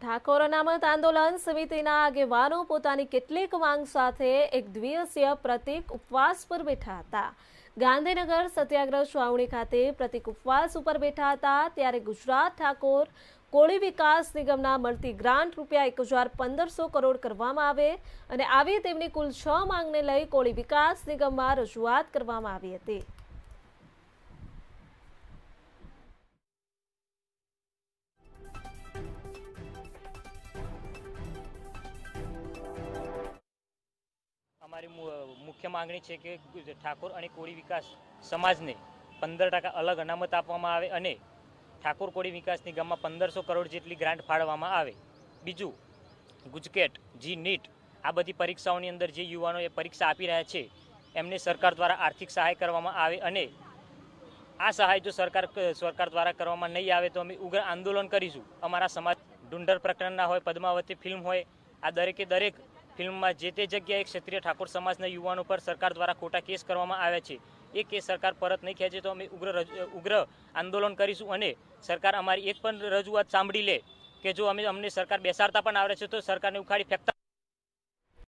ઠાકોર અનામત આંદોલન સમિતિના આગેવાનો પોતાની કેટલીક માંગ સાથે એક દ્વિવસીય પ્રતિક ઉપવાસ પર બેઠા હતા ગાંધીનગર સત્યાગ્રહ સુવાવણી ખાતે પ્રતિક ઉપવાસ ઉપર બેઠા હતા ત્યારે ગુજરાત ઠાકોર કોળી વિકાસ નિગમના મળતી ગ્રાન્ટ રૂપિયા એક હજાર પંદરસો કરોડ કરવામાં આવે અને આવી તેમની કુલ છ માંગને લઈ કોળી વિકાસ નિગમમાં રજૂઆત કરવામાં આવી હતી અમારી મુખ્ય માંગણી છે કે ઠાકોર અને કોળી વિકાસ સમાજને પંદર ટકા અલગ અનામત આપવામાં આવે અને ઠાકોર કોળી વિકાસની ગામમાં પંદરસો કરોડ જેટલી ગ્રાન્ટ ફાળવવામાં આવે બીજું ગુજકેટ જી નીટ આ બધી પરીક્ષાઓની અંદર જે યુવાનો એ પરીક્ષા આપી રહ્યા છે એમને સરકાર દ્વારા આર્થિક સહાય કરવામાં આવે અને આ સહાય જો સરકાર સરકાર દ્વારા કરવામાં નહીં આવે તો અમે ઉગ્ર આંદોલન કરીશું અમારા સમાજ ડુંડર પ્રકરણના હોય પદ્માવતી ફિલ્મ હોય આ દરેકે દરેક ફિલ્મમાં જે તે જગ્યાએ ક્ષત્રિય ઠાકોર સમાજના યુવાનો પર સરકાર દ્વારા ખોટા કેસ કરવામાં આવ્યા છે એ કેસ સરકાર પરત નહીં ખેંચે તો અમે ઉગ્ર ઉગ્ર આંદોલન કરીશું અને સરકાર અમારી એક પણ રજૂઆત સાંભળી લે કે જો અમે અમને સરકાર બેસાડતા પણ આવે છે તો સરકારને ઉખાડી ફેંકતા